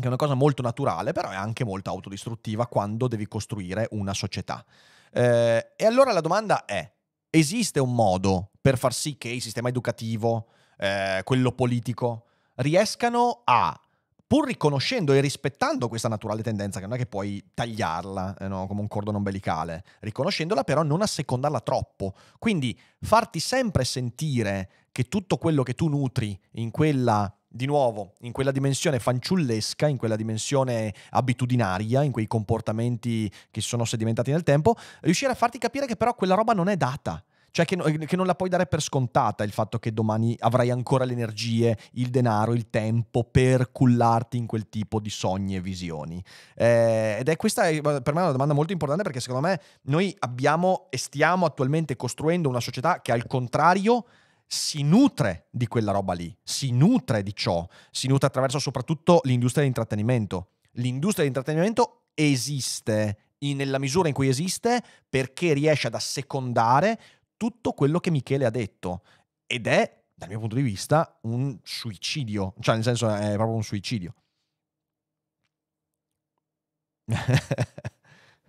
che è una cosa molto naturale, però è anche molto autodistruttiva quando devi costruire una società. Eh, e allora la domanda è, esiste un modo per far sì che il sistema educativo, eh, quello politico, riescano a, pur riconoscendo e rispettando questa naturale tendenza, che non è che puoi tagliarla eh, no? come un cordone ombelicale, riconoscendola però non assecondarla troppo. Quindi farti sempre sentire che tutto quello che tu nutri in quella di nuovo in quella dimensione fanciullesca, in quella dimensione abitudinaria, in quei comportamenti che sono sedimentati nel tempo, riuscire a farti capire che però quella roba non è data. Cioè che, eh, che non la puoi dare per scontata il fatto che domani avrai ancora le energie, il denaro, il tempo per cullarti in quel tipo di sogni e visioni. Eh, ed è questa eh, per me una domanda molto importante perché secondo me noi abbiamo e stiamo attualmente costruendo una società che al contrario si nutre di quella roba lì, si nutre di ciò, si nutre attraverso soprattutto l'industria dell'intrattenimento. L'industria dell'intrattenimento esiste nella misura in cui esiste perché riesce ad assecondare tutto quello che Michele ha detto ed è, dal mio punto di vista, un suicidio, cioè nel senso è proprio un suicidio.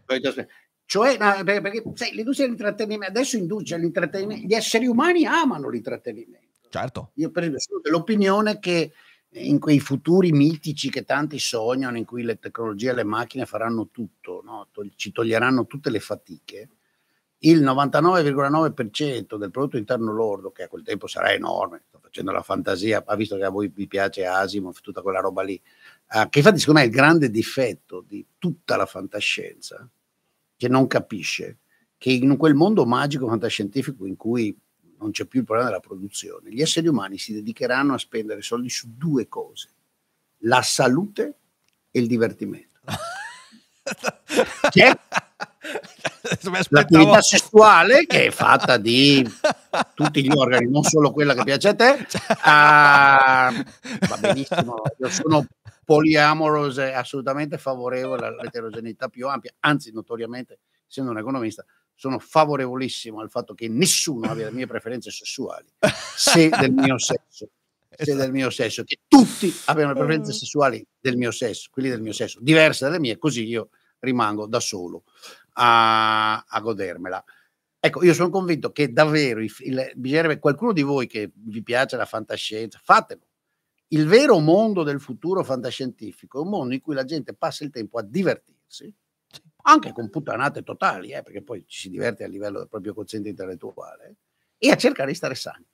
Cioè, cioè, perché sai, l'industria dell'intrattenimento, adesso induce all'intrattenimento, gli esseri umani amano l'intrattenimento. Certo. Io per esempio sono dell'opinione che in quei futuri mitici che tanti sognano, in cui le tecnologie e le macchine faranno tutto, no? ci toglieranno tutte le fatiche, il 99,9% del prodotto interno lordo, che a quel tempo sarà enorme, sto facendo la fantasia, ma visto che a voi vi piace Asimov, tutta quella roba lì, eh, che infatti secondo me è il grande difetto di tutta la fantascienza, che non capisce che in quel mondo magico fantascientifico in cui non c'è più il problema della produzione, gli esseri umani si dedicheranno a spendere soldi su due cose, la salute e il divertimento. C'è l'attività sessuale che è fatta di tutti gli organi, non solo quella che piace a te. Cioè, ah, va benissimo, io sono poliamoro è assolutamente favorevole all'eterogeneità più ampia, anzi notoriamente, essendo un economista, sono favorevolissimo al fatto che nessuno abbia le mie preferenze sessuali, se del mio sesso. Esatto. del mio sesso, che tutti abbiano le preferenze mm. sessuali del mio sesso, quelli del mio sesso, diverse dalle mie, così io rimango da solo a, a godermela. Ecco, io sono convinto che davvero il, il, bisognerebbe qualcuno di voi che vi piace la fantascienza, fatelo, il vero mondo del futuro fantascientifico è un mondo in cui la gente passa il tempo a divertirsi, anche con puttanate totali, eh, perché poi ci si diverte a livello del proprio quoziente intellettuale, e a cercare di stare sani.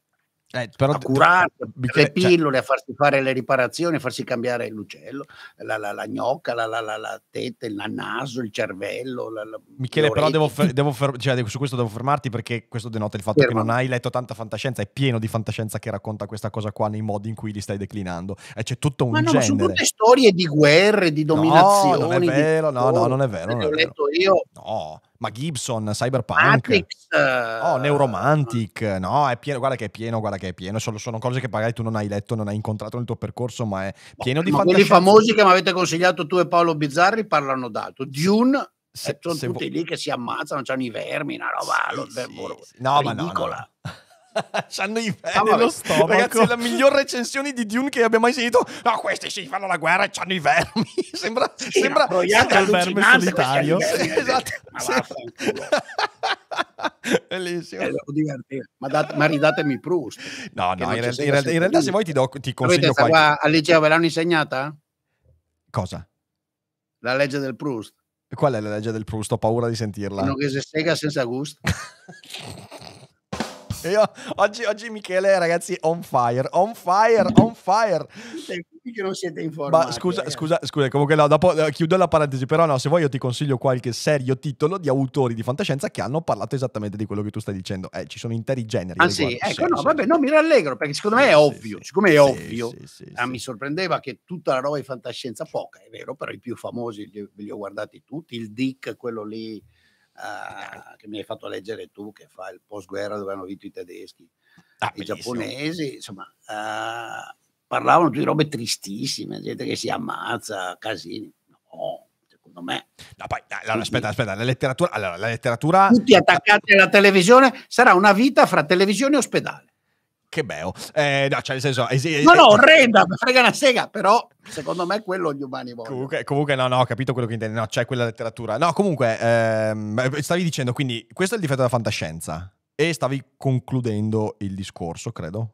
Eh, però a curarsi, le cioè pillole, cioè... a farsi fare le riparazioni, a farsi cambiare l'uccello, la, la, la gnocca, la, la, teta, il naso, il cervello. Michele, però devo, fer- devo fer- cioè, su questo devo fermarti perché questo denota il fatto Fermo. che non hai letto tanta fantascienza, è pieno di fantascienza che racconta questa cosa qua nei modi in cui li stai declinando. E eh, c'è tutto un ma no, genere. Ma sono tutte storie di guerre, di dominazioni. No, non è vero, no, no, non è vero. Non è vero. Io. No ma Gibson, Cyberpunk, Matrix. oh, eh, Neuromantic, no, è pieno, guarda che è pieno, guarda che è pieno, sono, sono cose che magari tu non hai letto, non hai incontrato nel tuo percorso, ma è pieno ma, di ma Quelli famosi che mi avete consigliato tu e Paolo Bizzarri parlano d'altro. Dune, se, eh, sono se tutti vo- lì che si ammazzano, c'hanno i vermi, una roba, sì, lo sì, sì. Boh, no, ma no, no. C'hanno i veni nello stomaco. Ragazzi, la miglior recensione di Dune che abbia mai sentito. No, questi si fanno la guerra e c'hanno i vermi. sembra sì, sembra sembra il verme solitario. Sì, esatto. sì. Bellissimo. Eh, ma, dat- ma, ridatemi Proust. No, no, in, realtà, in, realtà, in realtà se vuoi ti, do, ti consiglio Avete, qualche... Al liceo ve l'hanno insegnata? Cosa? La legge del Proust. Qual è la legge del Proust? Ho paura di sentirla. Uno che se sega senza gusto. Io, oggi, oggi, Michele, ragazzi, on fire, on fire, on fire. Che non siete informati. Ma scusa, ragazzi. scusa, scusa, comunque no, dopo eh, chiudo la parentesi, però no, se vuoi io ti consiglio qualche serio titolo di autori di fantascienza che hanno parlato esattamente di quello che tu stai dicendo. Eh, ci sono interi generi. Ah sì, ecco, sì, no, sì. vabbè, no, mi rallegro perché secondo me è sì, ovvio, siccome è ovvio, ah, mi sorprendeva che tutta la roba di fantascienza, poca, è vero, però i più famosi li, li ho guardati tutti, il Dick, quello lì Ah, che mi hai fatto leggere tu, che fa il post-guerra dove hanno vinto i tedeschi, ah, i giapponesi, insomma, uh, parlavano di robe tristissime, gente che si ammazza, casini. No, secondo me. No, poi, allora, aspetta, aspetta, la letteratura, allora, la letteratura... Tutti attaccati alla televisione sarà una vita fra televisione e ospedale che beo. Eh, no, cioè nel senso... Eh, no, no, eh, orrenda, eh, frega una sega, però secondo me quello gli umani vogliono. Comunque, comunque no, no, ho capito quello che intendi, no, c'è quella letteratura. No, comunque, ehm, stavi dicendo, quindi questo è il difetto della fantascienza e stavi concludendo il discorso, credo.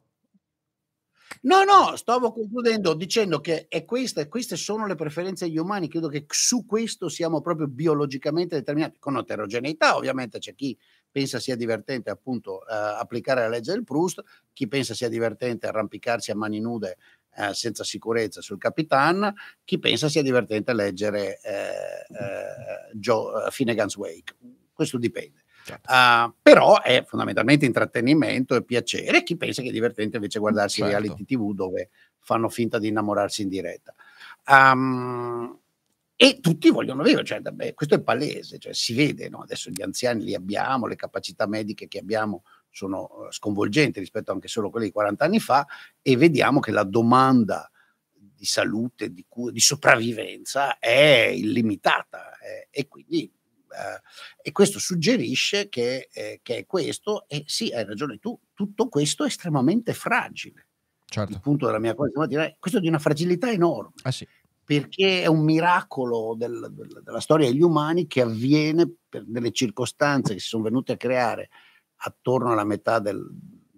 No, no, stavo concludendo dicendo che è questa, queste sono le preferenze degli umani. Credo che su questo siamo proprio biologicamente determinati, con eterogeneità. Ovviamente c'è chi pensa sia divertente appunto eh, applicare la legge del Proust, chi pensa sia divertente arrampicarsi a mani nude eh, senza sicurezza sul Capitan, chi pensa sia divertente leggere eh, eh, Joe, eh, Finnegan's Wake. Questo dipende. Certo. Uh, però è fondamentalmente intrattenimento e piacere. Chi pensa che è divertente invece guardarsi certo. reality TV dove fanno finta di innamorarsi in diretta. Um, e tutti vogliono vivere, cioè, beh, questo è palese, cioè, si vede, no? adesso gli anziani li abbiamo, le capacità mediche che abbiamo sono eh, sconvolgenti rispetto anche solo a quelle di 40 anni fa e vediamo che la domanda di salute, di, cura, di sopravvivenza è illimitata eh, e quindi eh, e questo suggerisce che, eh, che è questo e sì, hai ragione tu, tutto questo è estremamente fragile. Certo. Il punto della mia cosa questo è di una fragilità enorme. Ah, sì perché è un miracolo del, del, della storia degli umani che avviene per delle circostanze che si sono venute a creare attorno alla metà del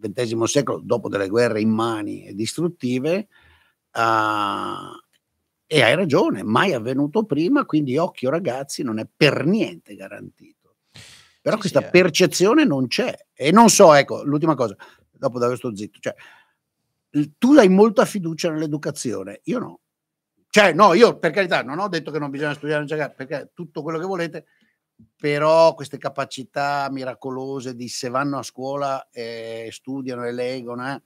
XX secolo, dopo delle guerre immani e distruttive. Uh, e hai ragione, mai avvenuto prima, quindi occhio ragazzi, non è per niente garantito. Però sì, questa sì, eh. percezione non c'è. E non so, ecco, l'ultima cosa, dopo da questo zitto, cioè, tu hai molta fiducia nell'educazione, io no. Cioè, no, io per carità non ho detto che non bisogna studiare e giocare, perché tutto quello che volete, però queste capacità miracolose di se vanno a scuola e eh, studiano e leggono, eh,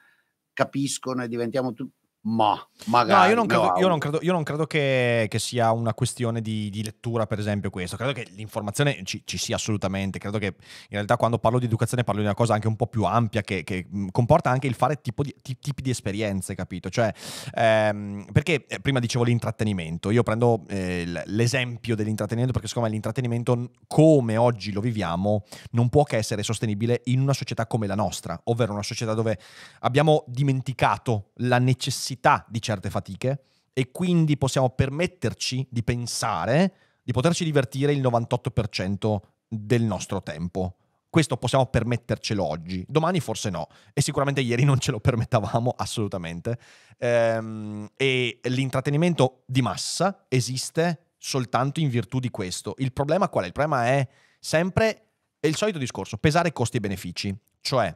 capiscono e diventiamo tutti ma magari. No, io non credo, no. Io non credo, io non credo che, che, sia una questione di, di, lettura, per esempio, questo. Credo che l'informazione ci, ci, sia assolutamente. Credo che in realtà quando parlo di educazione parlo di una cosa anche un po' più ampia che, che mm, comporta anche il fare tipo di, t- tipi di esperienze, capito? Cioè, ehm, perché eh, prima dicevo l'intrattenimento. Io prendo eh, l'esempio dell'intrattenimento perché secondo me l'intrattenimento come oggi lo viviamo non può che essere sostenibile in una società come la nostra, ovvero una società dove abbiamo dimenticato la necessità complessità di certe fatiche e quindi possiamo permetterci di pensare di poterci divertire il 98% del nostro tempo. Questo possiamo permettercelo oggi, domani forse no, e sicuramente ieri non ce lo permettavamo assolutamente. Ehm, e l'intrattenimento di massa esiste soltanto in virtù di questo. Il problema qual è? Il problema è sempre il solito discorso, pesare costi e benefici, cioè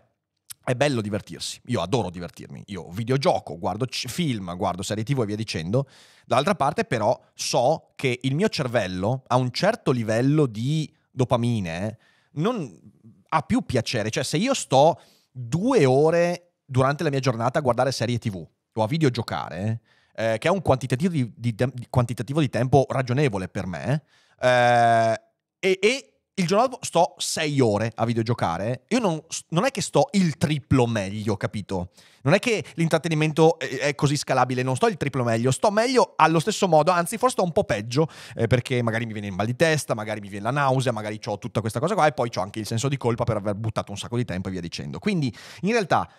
è bello divertirsi. Io adoro divertirmi. Io videogioco, guardo c- film, guardo serie TV e via dicendo. Dall'altra parte, però, so che il mio cervello a un certo livello di dopamine eh, non ha più piacere. Cioè, se io sto due ore durante la mia giornata a guardare serie TV o a videogiocare, eh, che è un quantitativo di, di, di, quantitativo di, tempo ragionevole per me, eh, e, e il giorno dopo sto sei ore a videogiocare, io non, non, è che sto il triplo meglio, capito? Non è che l'intrattenimento è così scalabile, non sto il triplo meglio, sto meglio allo stesso modo, anzi forse sto un po' peggio, eh, perché magari mi viene il mal di testa, magari mi viene la nausea, magari ho tutta questa cosa qua e poi ho anche il senso di colpa per aver buttato un sacco di tempo e via dicendo. Quindi in realtà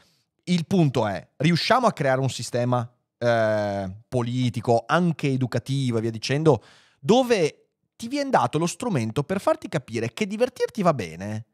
il punto è, riusciamo a creare un sistema eh, politico, anche educativo e via dicendo, dove ti viene dato lo strumento per farti capire che divertirti va bene,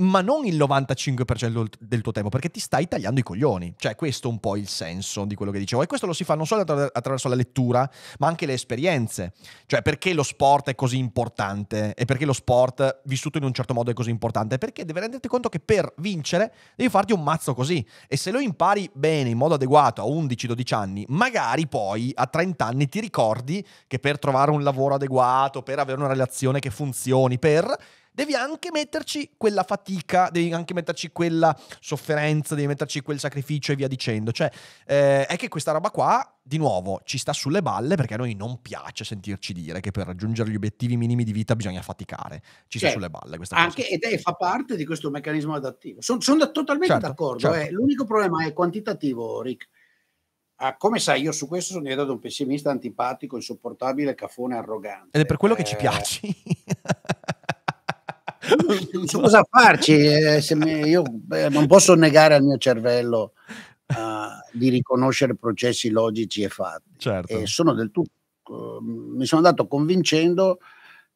ma non il 95% del tuo tempo, perché ti stai tagliando i coglioni. Cioè, questo è un po' il senso di quello che dicevo. E questo lo si fa non solo attra- attraverso la lettura, ma anche le esperienze. Cioè, perché lo sport è così importante? E perché lo sport vissuto in un certo modo è così importante? Perché devi renderti conto che per vincere devi farti un mazzo così. E se lo impari bene, in modo adeguato, a 11-12 anni, magari poi a 30 anni ti ricordi che per trovare un lavoro adeguato, per avere una relazione che funzioni, per devi anche metterci quella fatica, devi anche metterci quella sofferenza, devi metterci quel sacrificio e via dicendo. Cioè, eh, è che questa roba qua, di nuovo, ci sta sulle balle perché a noi non piace sentirci dire che per raggiungere gli obiettivi minimi di vita bisogna faticare. Ci cioè, sta sulle balle questa anche, cosa. Ed è, fa parte di questo meccanismo adattivo. Sono, sono totalmente certo, d'accordo. Certo. Eh. L'unico problema è quantitativo, Rick. Ah, come sai, io su questo sono diventato un pessimista antipatico, insopportabile, caffone, arrogante. Ed è per quello eh... che ci piaci. Non so cosa farci, eh, mi, io beh, non posso negare al mio cervello uh, di riconoscere processi logici e fatti. Certo. E sono del tutto, uh, mi sono andato convincendo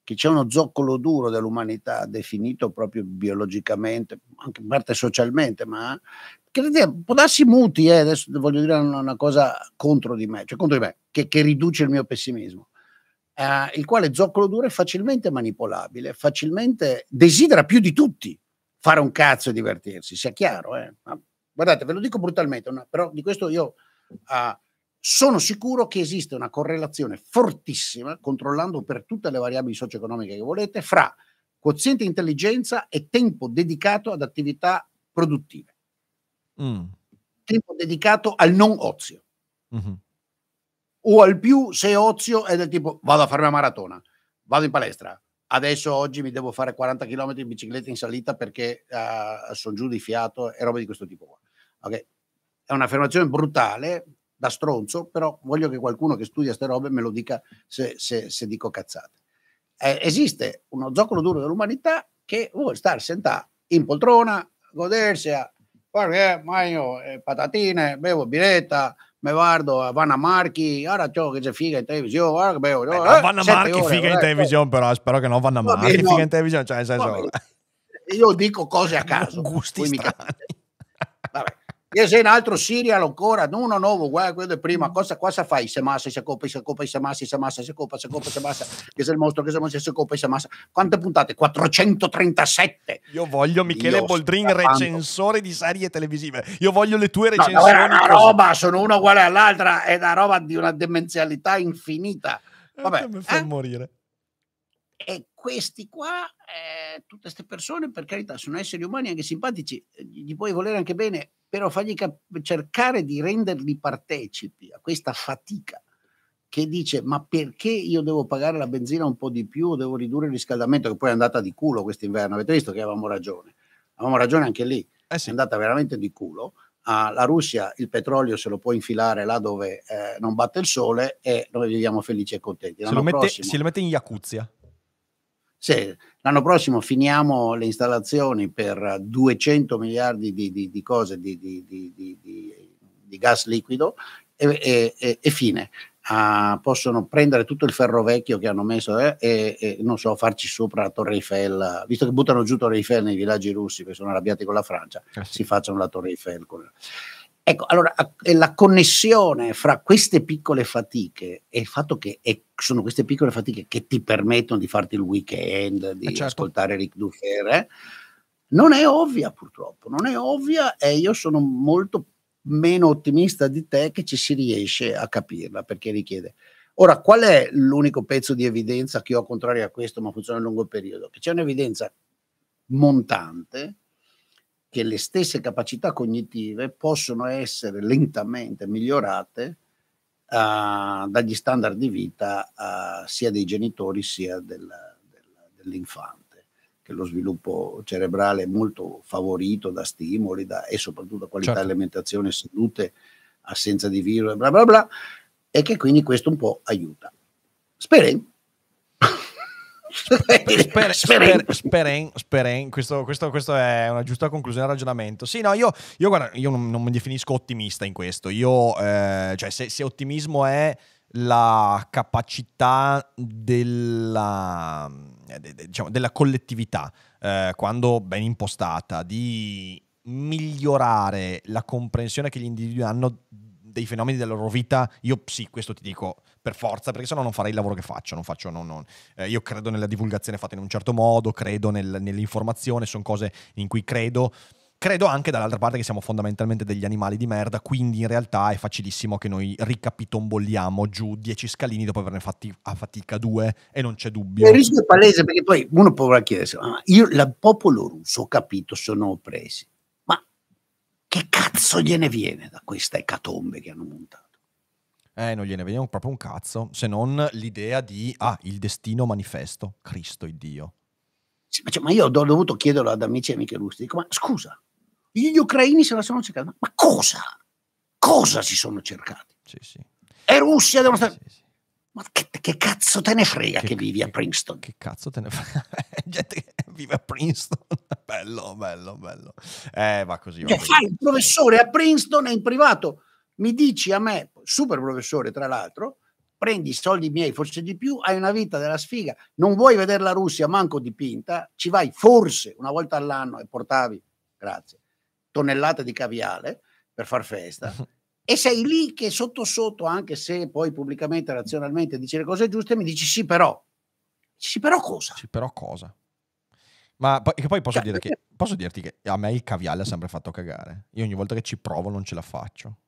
che c'è uno zoccolo duro dell'umanità definito proprio biologicamente, anche in parte socialmente, ma che può darsi muti, eh, adesso voglio dire una, una cosa contro di me, cioè contro di me, che, che riduce il mio pessimismo eh, il quale zoccolo duro è facilmente manipolabile, facilmente desidera più di tutti fare un cazzo e divertirsi, sia chiaro. Eh? guardate, ve lo dico brutalmente, una, però di questo io eh, sono sicuro che esiste una correlazione fortissima, controllando per tutte le variabili socio-economiche che volete, fra quoziente intelligenza e tempo dedicato ad attività produttive. Mm. Tempo dedicato al non ozio. Mm-hmm o al più se ozio è del tipo vado a farmi una maratona, vado in palestra, adesso oggi mi devo fare 40 km in bicicletta in salita perché uh, ah, sono giù di fiato e roba di questo tipo qua. Okay. È un'affermazione brutale, da stronzo, però voglio che qualcuno che studia queste robe me lo dica se, se, se dico cazzate. Eh, esiste uno zoccolo duro dell'umanità che vuole stare sentato in poltrona, godersi a guarda che mangio eh, patatine, bevo biretta, mi guardo Vanna Marchi, ora ciò che c'è figa in televisione, ora che bello. Beh, no, eh, Vanna Marchi ore, figa in televisione, ecco. però spero che non Vanna Marchi figa in televisione, cioè nel senso... Io dico cose a caso, gusti poi mi, sei un altro serial ancora, non uno nuovo, guarda quello di prima, mm. cosa, cosa fai? Se massa, se coppa, se coppa, se massa, se massa, se coppa, se coppa, se massa, che sei il mostro, che sei il mostro, se coppa, se massa. Quante puntate? 437. Io voglio Michele Io Boldrin, recensore di serie televisive. Io voglio le tue recensioni. No, no, è una roba, sono una uguale all'altra, è una roba di una demenzialità infinita. Eh, Vabbè, eh, mi fa eh? morire. E questi qua, eh, tutte queste persone, per carità, sono esseri umani anche simpatici, eh, gli puoi volere anche bene, però fagli cap- cercare di renderli partecipi a questa fatica che dice ma perché io devo pagare la benzina un po' di più devo ridurre il riscaldamento che poi è andata di culo quest'inverno, avete visto che avevamo ragione, avevamo ragione anche lì, eh sì. è andata veramente di culo, ah, la Russia il petrolio se lo può infilare là dove eh, non batte il sole e noi viviamo felici e contenti. Se lo, mette, se lo, mette, in Jacuzia se l'anno prossimo finiamo le installazioni per 200 miliardi di, di, di cose di, di, gas liquido e, e, e fine. Ah, possono prendere tutto il ferro vecchio che hanno messo eh, e, e, non so, farci sopra la Torre Eiffel, visto che buttano giù Torre Eiffel nei villaggi russi che sono arrabbiati con la Francia, eh sì. si facciano la Torre Eiffel. Con... Ecco, allora la connessione fra queste piccole fatiche e il fatto che è, sono queste piccole fatiche che ti permettono di farti il weekend, di eh, certo. ascoltare Rick Dufer, eh, non è ovvia purtroppo, non è ovvia e io sono molto meno ottimista di te che ci si riesce a capirla perché richiede. Ora, qual è l'unico pezzo di evidenza che ho contrario a questo, ma funziona a lungo periodo? Che c'è un'evidenza montante che le stesse capacità cognitive possono essere lentamente migliorate uh, dagli standard di vita uh, sia dei genitori sia del, del, dell'infante, che lo sviluppo cerebrale è molto favorito da stimoli da, e soprattutto da qualità certo. di alimentazione, sedute, assenza di virus, bla bla bla, e che quindi questo un po' aiuta. Speriamo speren, speren. Questo, questo, questo, è una giusta conclusione del ragionamento. Sì, no, io, io, guarda, io non, non, mi definisco ottimista in questo. Io, eh, cioè, se, se ottimismo è la capacità della, eh, diciamo, della collettività, eh, quando ben impostata, di migliorare la comprensione che gli individui hanno dei fenomeni della loro vita, io sì, questo ti dico, per forza, perché sennò non farei il lavoro che faccio. Non faccio non, non. Eh, io credo nella divulgazione fatta in un certo modo, credo nel, nell'informazione, sono cose in cui credo. Credo anche dall'altra parte che siamo fondamentalmente degli animali di merda, quindi in realtà è facilissimo che noi ricapitomboliamo giù dieci scalini dopo averne fatti a fatica due e non c'è dubbio. Il rischio è palese perché poi uno potrà chiedersi, ma ah, io il popolo russo, ho capito, sono oppressi, ma che cazzo gliene viene da questa ecatombe che hanno montato? eh, non gliene vediamo proprio un cazzo, se non l'idea di, ah, il destino manifesto, Cristo il Dio. Cioè, ma io ho dovuto chiederlo ad amici e amiche russi, dico, ma scusa, gli ucraini se la sono cercata, ma cosa? Cosa si sono cercati? Sì, sì. E Russia devono stare... Sì, sì. Ma che, che, cazzo te ne frega che, che vivi che, a Princeton? Che cazzo te ne frega? Gente che vive a Princeton. Bello, bello, bello. Eh, va così. Va cioè, fai il professore a Princeton e in privato mi dici a me, super professore tra l'altro, prendi i soldi miei, forse di più, hai una vita della sfiga, non vuoi vedere la Russia manco dipinta, ci vai forse una volta all'anno e portavi, grazie, tonnellate di caviale per far festa. E sei lì che sotto sotto, anche se poi pubblicamente, razionalmente dici le cose giuste, mi dici sì però. Sì però cosa? Sì però cosa? Ma poi posso, cioè, dire che, posso dirti che a me il caviale ha sempre fatto cagare. Io ogni volta che ci provo non ce la faccio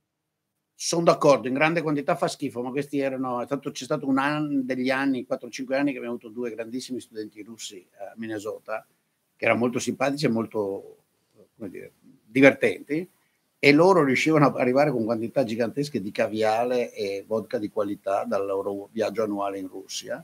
sono d'accordo, in grande quantità fa schifo, ma questi erano, è stato, c'è stato un anno, degli anni, 4-5 anni che abbiamo avuto due grandissimi studenti russi a Minnesota, che erano molto simpatici e molto dire, divertenti, e loro riuscivano ad arrivare con quantità gigantesche di caviale e vodka di qualità dal loro viaggio annuale in Russia.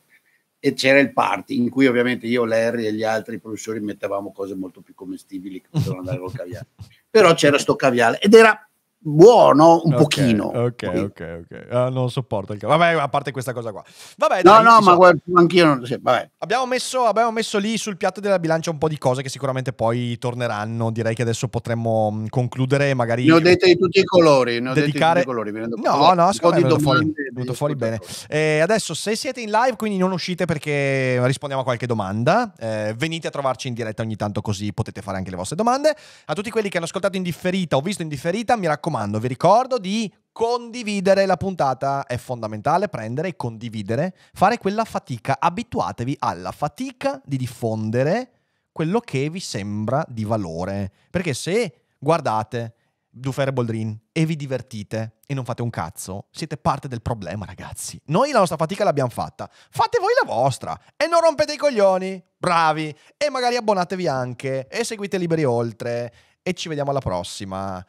E c'era il party in cui ovviamente io, Larry e gli altri professori mettevamo cose molto più commestibili che potevano andare col caviale. Però c'era sto caviale ed era buono un okay, pochino. Ok, poi. ok, ok. Uh, non sopporto il cavo Vabbè, a parte questa cosa qua. Vabbè, no, dai, no, ma guarda, anch'io non... Sì, vabbè. Abbiamo messo, abbiamo, messo, lì sul piatto della bilancia un po' di cose che sicuramente poi torneranno. Direi che adesso potremmo mm, concludere magari... Ne ho dette di tutti i colori. Ne ho dedicare... di tutti i colori. No, no, scusate me venuto fuori, venuto fuori bene. Eh, adesso, se siete in live, quindi non uscite perché rispondiamo a qualche domanda, eh, venite a trovarci in diretta ogni tanto così potete fare anche le vostre domande. A tutti quelli che hanno ascoltato in differita o visto in differita, mi raccomando raccomando, vi ricordo di condividere la puntata. È fondamentale prendere e condividere, fare quella fatica. Abituatevi alla fatica di diffondere quello che vi sembra di valore. Perché se guardate Dufere Boldrin e vi divertite e non fate un cazzo, siete parte del problema, ragazzi. Noi la nostra fatica l'abbiamo fatta. Fate voi la vostra e non rompete i coglioni. Bravi! E magari abbonatevi anche e seguite Liberi Oltre. E ci vediamo alla prossima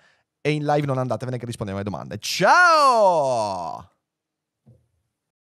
e in live non andatevene che rispondiamo alle domande. Ciao!